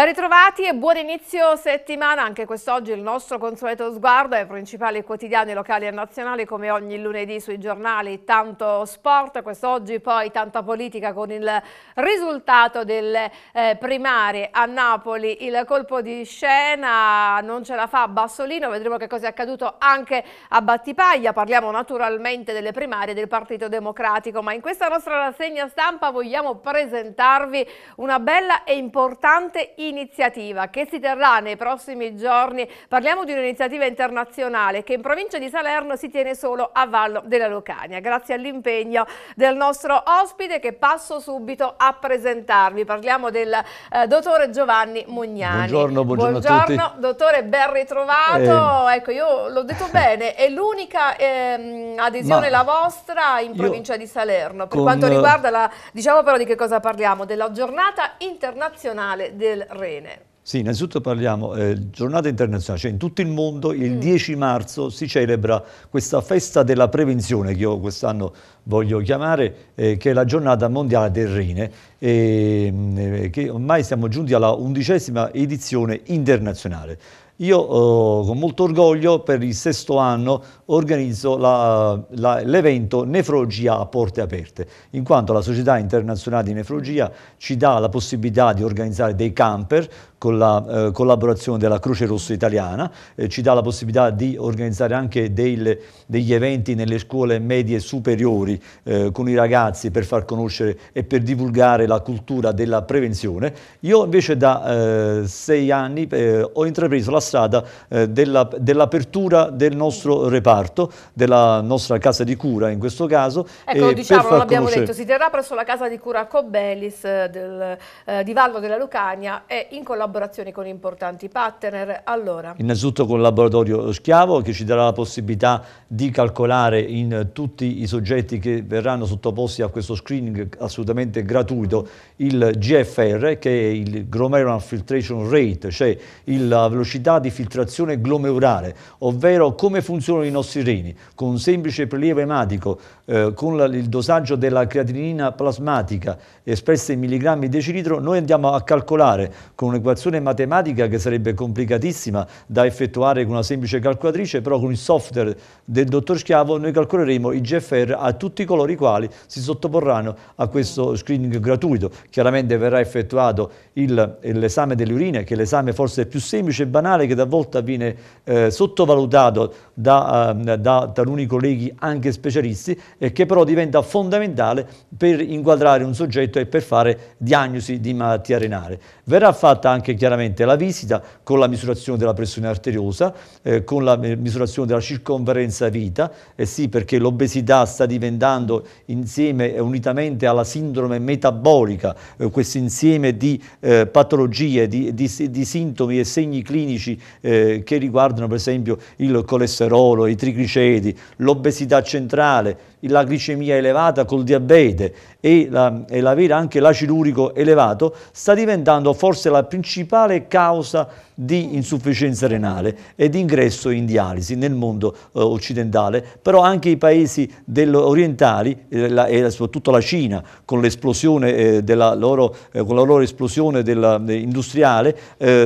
Ben ritrovati e buon inizio settimana. Anche quest'oggi il nostro consueto sguardo ai principali quotidiani locali e nazionali come ogni lunedì sui giornali. Tanto sport, quest'oggi poi tanta politica con il risultato delle eh, primarie a Napoli. Il colpo di scena non ce la fa Bassolino, vedremo che cosa è accaduto anche a Battipaglia. Parliamo naturalmente delle primarie del Partito Democratico, ma in questa nostra rassegna stampa vogliamo presentarvi una bella e importante iniziativa iniziativa che si terrà nei prossimi giorni. Parliamo di un'iniziativa internazionale che in provincia di Salerno si tiene solo a Vallo della Locania. Grazie all'impegno del nostro ospite che passo subito a presentarvi. Parliamo del eh, dottore Giovanni Mugnani. Buongiorno, buongiorno, buongiorno dottore, ben ritrovato. Eh. Ecco, io l'ho detto bene, è l'unica eh, adesione la vostra in provincia di Salerno. Per con... quanto riguarda la, diciamo però di che cosa parliamo, della giornata internazionale del terrene. Sì, innanzitutto parliamo eh, giornata internazionale, cioè in tutto il mondo il mm. 10 marzo si celebra questa festa della prevenzione che io quest'anno voglio chiamare, eh, che è la giornata mondiale del Rene, ehm, eh, che ormai siamo giunti alla undicesima edizione internazionale. Io eh, con molto orgoglio per il sesto anno organizzo l'evento Nefrologia a porte aperte, in quanto la Società Internazionale di Nefrologia ci dà la possibilità di organizzare dei camper con la eh, collaborazione della Croce Rossa Italiana, eh, ci dà la possibilità di organizzare anche del, degli eventi nelle scuole medie superiori eh, con i ragazzi per far conoscere e per divulgare la cultura della prevenzione. Io invece da eh, sei anni eh, ho intrapreso la strada eh, dell'apertura dell del nostro reparto, della nostra casa di cura in questo caso. Ecco, diciamo, l'abbiamo detto, si terrà presso la casa di cura Cobellis del, di Vallo della Lucania e in collaborazione collaborazioni con importanti partner. Allora. Innanzitutto con il laboratorio Schiavo che ci darà la possibilità di calcolare in tutti i soggetti che verranno sottoposti a questo screening assolutamente gratuito il GFR che è il Glomerular Filtration Rate, cioè la velocità di filtrazione glomerulare, ovvero come funzionano i nostri reni, con un semplice prelievo ematico, eh, con la, il dosaggio della creatinina plasmatica espressa in milligrammi decilitro, noi andiamo a calcolare con un'equazione operazione matematica che sarebbe complicatissima da effettuare con una semplice calcolatrice, però con il software del dottor Schiavo noi calcoleremo i GFR a tutti coloro i quali si sottoporranno a questo screening gratuito. Chiaramente verrà effettuato l'esame delle urine, che è l'esame forse più semplice e banale che talvolta viene eh, sottovalutato da, eh, da taluni colleghi anche specialisti e che però diventa fondamentale per inquadrare un soggetto e per fare diagnosi di malattia renale. Verrà fatta anche anche chiaramente la visita con la misurazione della pressione arteriosa, eh, con la misurazione della circonferenza vita, eh sì perché l'obesità sta diventando insieme e eh, unitamente alla sindrome metabolica, eh, questo insieme di eh, patologie, di, di, di, sintomi e segni clinici eh, che riguardano per esempio il colesterolo, i trigliceri, l'obesità centrale, la glicemia elevata col diabete e la, la anche l'acilurico elevato, sta diventando forse la principale principale causa di insufficienza renale e di ingresso in dialisi nel mondo eh, occidentale, però anche i paesi orientali eh, la, e soprattutto la Cina con l'esplosione eh, della loro, eh, con la loro esplosione della, eh, industriale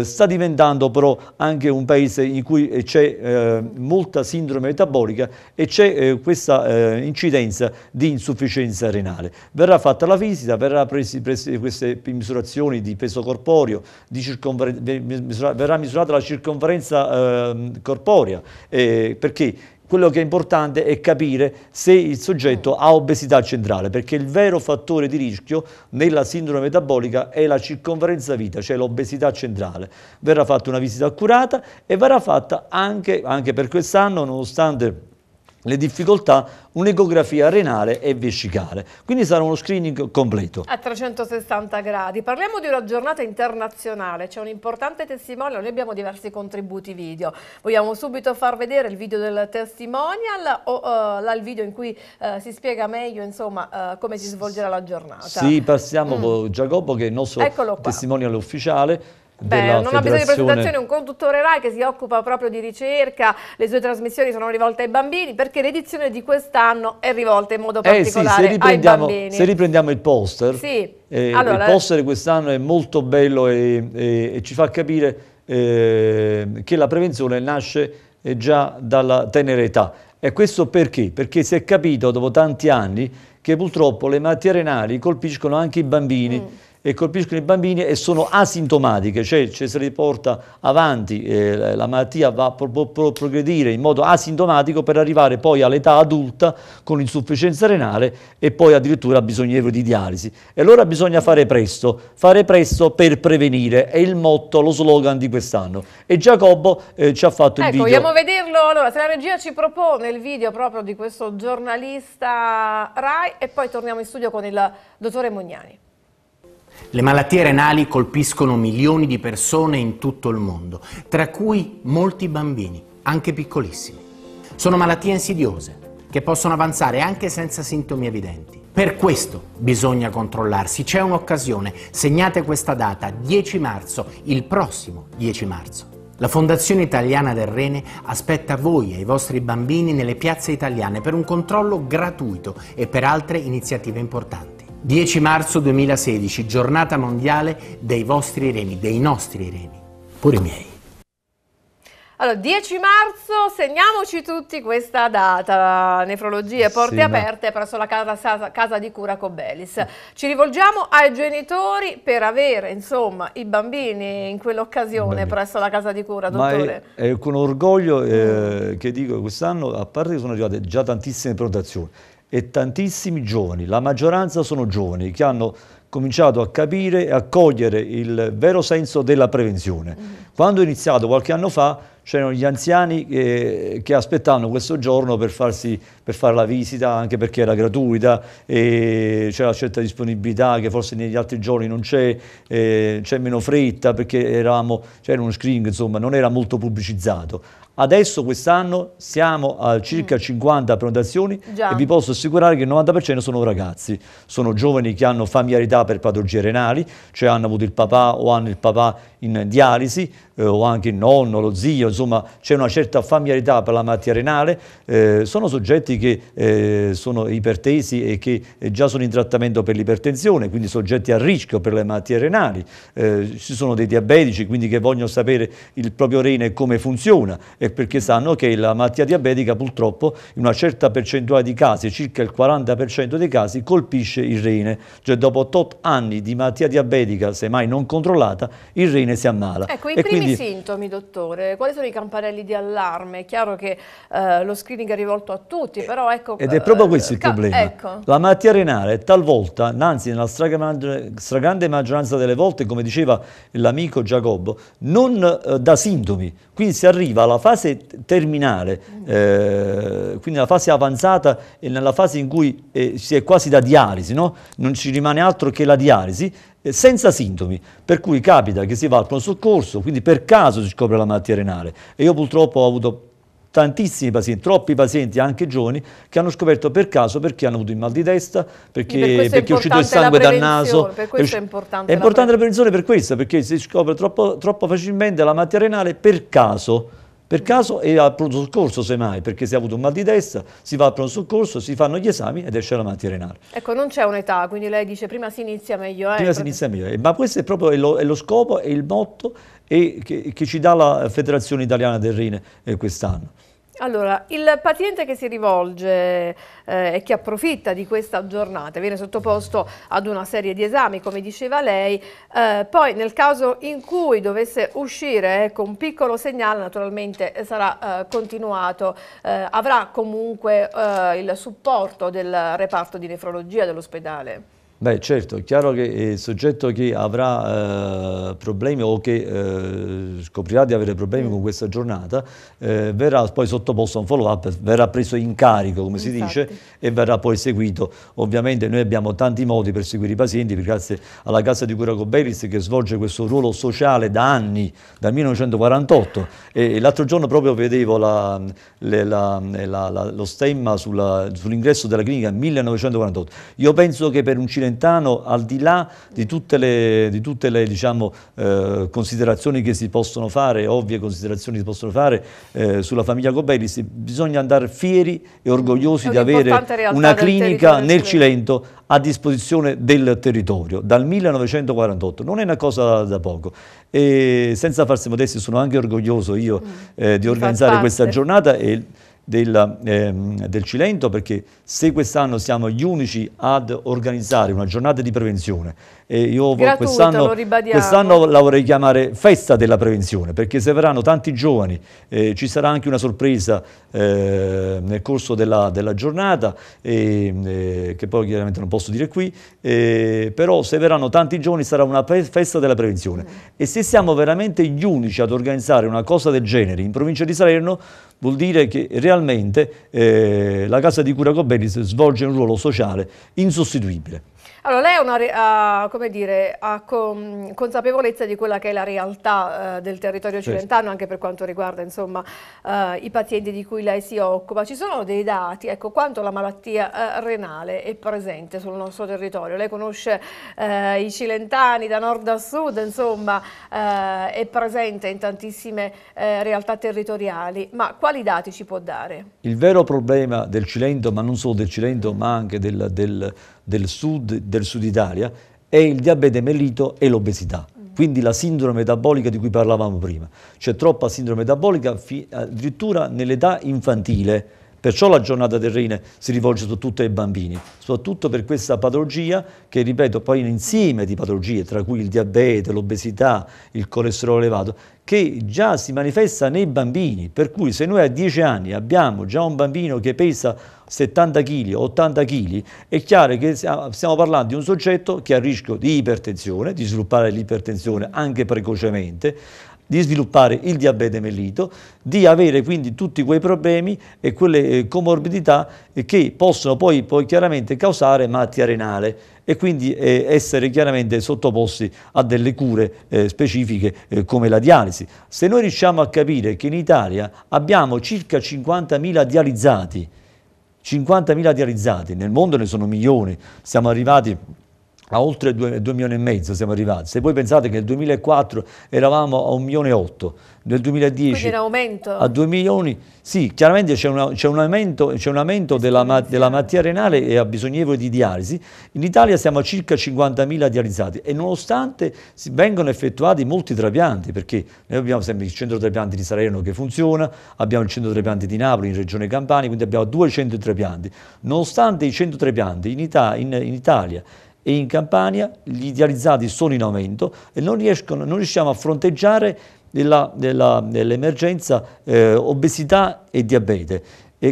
sta diventando però anche un paese in cui c'è molta sindrome metabolica e c'è questa incidenza di insufficienza renale. Verrà fatta la visita, verrà presi, presi queste misurazioni di peso corporeo, di verrà misurata la circonferenza eh, corporea, eh, perché quello che è importante è capire se il soggetto ha obesità centrale, perché il vero fattore di rischio nella sindrome metabolica è la circonferenza vita, cioè l'obesità centrale. Verrà fatta una visita accurata e verrà fatta anche, anche per quest'anno, nonostante le difficoltà, un'ecografia renale e vescicale. Quindi sarà uno screening completo. A 360 gradi. Parliamo di una giornata internazionale, c'è un importante testimonial, noi abbiamo diversi contributi video. Vogliamo subito far vedere il video del testimonial o uh, là il video in cui uh, si spiega meglio insomma, uh, come si svolgerà la giornata? Sì, passiamo mm. con Giacobbo che è il nostro testimonial ufficiale Beh, non ha bisogno di presentazione, un conduttore RAI che si occupa proprio di ricerca, le sue trasmissioni sono rivolte ai bambini perché l'edizione di quest'anno è rivolta in modo particolare eh sì, ai bambini. Se riprendiamo il poster, sì. eh, allora, il poster quest'anno è molto bello e, e, e ci fa capire eh, che la prevenzione nasce eh, già dalla tenera età. E questo perché? Perché si è capito dopo tanti anni che purtroppo le malattie renali colpiscono anche i bambini. Mm e colpiscono i bambini e sono asintomatiche, cioè ci si riporta avanti, eh, la malattia va a pro, pro, progredire in modo asintomatico per arrivare poi all'età adulta con insufficienza renale e poi addirittura bisognevole di dialisi. E allora bisogna fare presto, fare presto per prevenire, è il motto, lo slogan di quest'anno. E Giacobbo eh, ci ha fatto ecco, il video. Ecco, vogliamo vederlo? Allora, se la regia ci propone il video proprio di questo giornalista RAI e poi torniamo in studio con il dottore Mugnani. Le malattie renali colpiscono milioni di persone in tutto il mondo, tra cui molti bambini, anche piccolissimi. Sono malattie insidiose che possono avanzare anche senza sintomi evidenti. Per questo bisogna controllarsi, c'è un'occasione, segnate questa data, 10 marzo, il prossimo 10 marzo. La Fondazione Italiana del Rene aspetta voi e i vostri bambini nelle piazze italiane per un controllo gratuito e per altre iniziative importanti. 10 marzo 2016, giornata mondiale dei vostri reni, dei nostri reni, pure i miei. Allora, 10 marzo, segniamoci tutti questa data, nefrologie, porte sì, aperte ma... presso la casa, casa, di cura Cobelis. Ci rivolgiamo ai genitori per avere, insomma, i bambini in quell'occasione presso la casa di cura, dottore. È, è, con orgoglio eh, che dico che quest'anno, a parte che sono arrivate già tantissime prenotazioni, e tantissimi giovani, la maggioranza sono giovani che hanno cominciato a capire e a cogliere il vero senso della prevenzione. Mhm. Quando ho iniziato qualche anno fa c'erano gli anziani che, che, aspettavano questo giorno per, farsi, per fare la visita, anche perché era gratuita, e c'era una certa disponibilità che forse negli altri giorni non c'è, eh, c'è meno fretta perché eravamo, c'era uno screening, insomma, non era molto pubblicizzato. Adesso quest'anno siamo a mm. circa 50 prenotazioni Già. e vi posso assicurare che il 90% sono ragazzi, sono giovani che hanno familiarità per patologie renali, cioè hanno avuto il papà o hanno il papà in dialisi eh, o anche il nonno, lo zio, insomma c'è una certa familiarità per la malattia renale, eh, sono soggetti che eh, sono ipertesi e che eh, già sono in trattamento per l'ipertensione, quindi soggetti a rischio per le malattie renali, eh, ci sono dei diabetici quindi che vogliono sapere il proprio rene come funziona è perché sanno che la malattia diabetica purtroppo in una certa percentuale di casi, circa il 40% dei casi, colpisce il rene, cioè dopo tot anni di malattia diabetica, semmai non controllata, il rene si ammala. Ecco, i e primi quindi... sintomi, dottore, quali sono i campanelli di allarme? È chiaro che eh, lo screening è rivolto a tutti, però ecco... Ed è proprio questo il eh, problema. Ecco. La malattia renale talvolta, anzi nella stragrande, maggioranza delle volte, come diceva l'amico Giacobbo, non eh, dà sintomi, quindi si arriva alla fase fase terminale, eh, quindi nella fase avanzata e nella fase in cui eh, si è quasi da dialisi, no? non ci rimane altro che la dialisi, eh, senza sintomi, per cui capita che si va al pronto soccorso, quindi per caso si scopre la malattia renale. E io purtroppo ho avuto tantissimi pazienti, troppi pazienti, anche giovani, che hanno scoperto per caso perché hanno avuto il mal di testa, perché, perché è uscito il sangue dal naso. Per questo è, è importante. È importante la prevenzione per questo, perché si scopre troppo, troppo facilmente la malattia renale per caso. Per caso è al pronto soccorso semmai, perché si è avuto un mal di testa, si va al pronto soccorso, si fanno gli esami ed esce la malattia renale. Ecco, non c'è un'età, quindi lei dice prima si inizia meglio. Eh, prima si inizia meglio, eh, ma questo è proprio lo, è lo scopo, è il motto e che, che, ci dà la Federazione Italiana del Rine eh, quest'anno. Allora, il paziente che si rivolge eh, e che approfitta di questa giornata viene sottoposto ad una serie di esami, come diceva lei, eh, poi nel caso in cui dovesse uscire ecco, un piccolo segnale naturalmente sarà eh, continuato, eh, avrà comunque eh, il supporto del reparto di nefrologia dell'ospedale. Beh certo, è chiaro che il soggetto che avrà eh, problemi o che eh, scoprirà di avere problemi con questa giornata eh, verrà poi sottoposto a un follow up, verrà preso in carico come Infatti. si dice e verrà poi seguito. Ovviamente noi abbiamo tanti modi per seguire i pazienti grazie alla Casa di Cura Coberis che svolge questo ruolo sociale da anni, dal 1948 e, e l'altro giorno proprio vedevo la, le, la, la, lo stemma sull'ingresso della clinica 1948. Io penso che per un cinema Cilentano, al di là di tutte le, di tutte le diciamo, eh, considerazioni che si possono fare, ovvie considerazioni che si possono fare eh, sulla famiglia Gobelis, bisogna andare fieri e orgogliosi di avere una clinica nel Cilento a disposizione del territorio dal 1948, non è una cosa da poco e senza farsi modesti sono anche orgoglioso io mm. eh, di organizzare questa giornata e del, ehm, del Cilento perché se quest'anno siamo gli unici ad organizzare una giornata di prevenzione eh, io quest'anno, quest'anno, la vorrei chiamare festa della prevenzione, perché se verranno tanti giovani, eh, ci sarà anche una sorpresa eh, nel corso della, della giornata, eh, che poi chiaramente non posso dire qui, eh, però se verranno tanti giovani sarà una festa della prevenzione. Mm. E se siamo veramente gli unici ad organizzare una cosa del genere in provincia di Salerno, vuol dire che realmente eh, la Casa di Cura Gobelis svolge un ruolo sociale insostituibile. Allora, lei ha, una, ha, dire, ha con, consapevolezza di quella che è la realtà eh, del territorio cilentano, anche per quanto riguarda insomma, eh, i pazienti di cui lei si occupa. Ci sono dei dati, ecco, quanto la malattia eh, renale è presente sul nostro territorio? Lei conosce eh, i cilentani da nord a sud, insomma, eh, è presente in tantissime eh, realtà territoriali, ma quali dati ci può dare? Il vero problema del Cilento, ma non solo del Cilento, ma anche del, del del sud, del sud Italia è il diabete mellito e l'obesità quindi la sindrome metabolica di cui parlavamo prima. C'è troppa sindrome metabolica addirittura nell'età infantile, Perciò la giornata del Rene si rivolge soprattutto ai bambini, soprattutto per questa patologia che, ripeto, poi un insieme di patologie, tra cui il diabete, l'obesità, il colesterolo elevato, che già si manifesta nei bambini, per cui se noi a 10 anni abbiamo già un bambino che pesa 70 kg, 80 kg, è chiaro che stiamo parlando di un soggetto che ha rischio di ipertensione, di sviluppare l'ipertensione anche precocemente, di sviluppare il diabete mellito, di avere quindi tutti quei problemi e quelle eh, comorbidità che possono poi, poi chiaramente causare malattia renale e quindi eh, essere chiaramente sottoposti a delle cure eh, specifiche come la dialisi. Se noi riusciamo a capire che in Italia abbiamo circa 50.000 dializzati, 50.000 dializzati, nel mondo ne sono milioni, siamo arrivati a oltre 2, milioni e mezzo siamo arrivati. Se voi pensate che nel 2004 eravamo a 1 milione e 8, nel 2010 a 2 milioni, sì, chiaramente c'è, un aumento, un aumento della, della, malattia renale e ha bisogno di dialisi. In Italia siamo a circa 50.000 dializzati e nonostante vengano effettuati molti trapianti, perché noi abbiamo sempre il centro trapianti di Salerno che funziona, abbiamo il centro trapianti di Napoli in Regione Campania, quindi abbiamo 200 trapianti. Nonostante i 100 trapianti in, Ita in, in Italia e in Campania gli idealizzati sono in aumento e non, riescono, non riusciamo a fronteggiare l'emergenza eh, obesità e diabete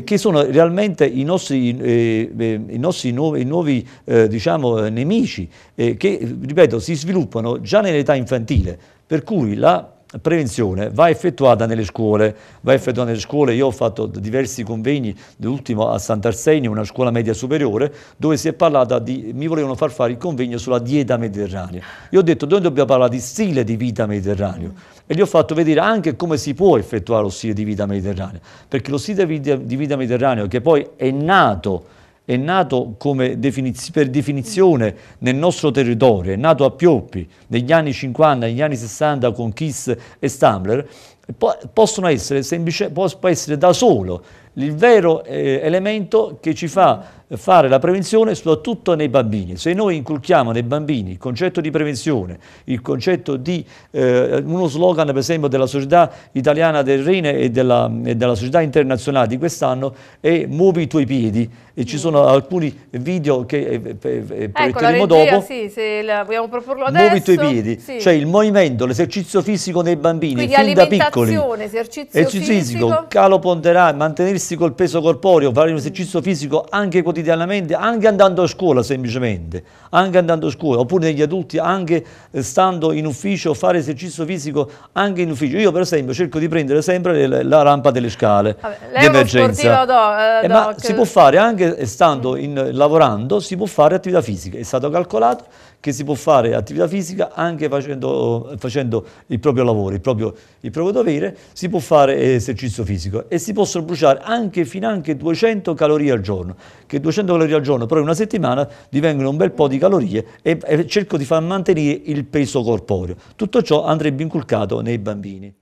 che sono realmente i nostri, eh, eh, i nostri nuovi, nuovi eh, diciamo, eh, nemici che, ripeto, si sviluppano già nell'età infantile, per cui la prevenzione va effettuata nelle scuole, va effettuata nelle scuole, io ho fatto diversi convegni, l'ultimo a Sant'Arsenio, una scuola media superiore, dove si è parlata di, mi volevano far fare il convegno sulla dieta mediterranea. Io ho detto noi dobbiamo parlare di stile di vita mediterraneo e gli ho fatto vedere anche come si può effettuare lo stile di vita mediterraneo, perché lo stile di vita mediterraneo che poi è nato è nato definiz per definizione nel nostro territorio, è nato a Pioppi negli anni 50, negli anni 60 con Kiss e Stamler, po possono essere, semplice, può essere da solo il vero eh, elemento che ci fa fare la prevenzione soprattutto nei bambini. Se noi inculchiamo nei bambini il concetto di prevenzione, il concetto di eh, uno slogan per esempio della società italiana del Rene e della, e della società internazionale di quest'anno è muovi i tuoi piedi e ci mm. sono alcuni video che eh, eh ecco, dopo. Sì, se la vogliamo proporlo adesso. Muovi i tuoi piedi, sì. cioè il movimento, l'esercizio fisico nei bambini, Quindi fin da piccoli. esercizio fisico, fisico, calo ponderale, mantenersi col peso corporeo, fare un esercizio fisico anche quotidiano quotidianamente, anche andando a scuola semplicemente, anche andando a scuola, oppure negli adulti, anche eh, stando in ufficio, fare esercizio fisico anche in ufficio. Io per esempio cerco di prendere sempre le, la rampa delle scale di emergenza. Do, eh, eh ma si può fare anche stando in, lavorando, si può fare attività fisica, è stato calcolato che si può fare attività fisica anche facendo, facendo il proprio lavoro, il proprio, il proprio, dovere, si può fare esercizio fisico e si possono bruciare anche fino anche 200 calorie al giorno, che 200 calorie al giorno però in una settimana divengono un bel po' di calorie e, e cerco di far mantenere il peso corporeo. Tutto ciò andrebbe inculcato nei bambini.